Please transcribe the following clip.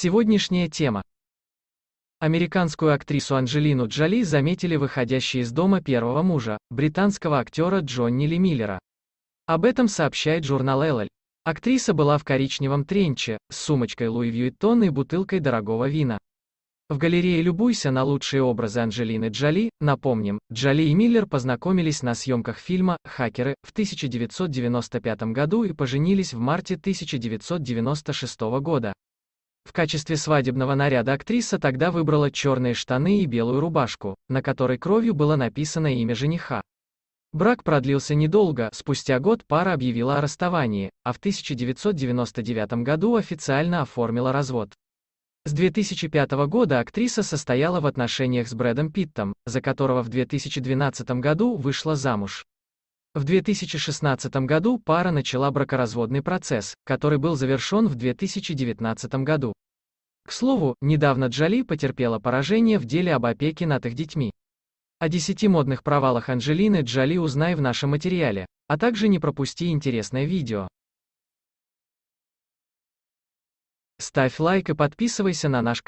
Сегодняшняя тема. Американскую актрису Анджелину Джоли заметили выходящие из дома первого мужа, британского актера Джонни Ли Миллера. Об этом сообщает журнал Элль. Актриса была в коричневом тренче, с сумочкой Луи Вьюиттон и бутылкой дорогого вина. В галерее «Любуйся» на лучшие образы Анджелины Джоли, напомним, Джоли и Миллер познакомились на съемках фильма «Хакеры» в 1995 году и поженились в марте 1996 года. В качестве свадебного наряда актриса тогда выбрала черные штаны и белую рубашку, на которой кровью было написано имя жениха. Брак продлился недолго, спустя год пара объявила о расставании, а в 1999 году официально оформила развод. С 2005 года актриса состояла в отношениях с Брэдом Питтом, за которого в 2012 году вышла замуж. В 2016 году пара начала бракоразводный процесс, который был завершен в 2019 году. К слову, недавно Джоли потерпела поражение в деле об опеке над их детьми. О 10 модных провалах Анджелины Джоли узнай в нашем материале, а также не пропусти интересное видео. Ставь лайк и подписывайся на наш канал.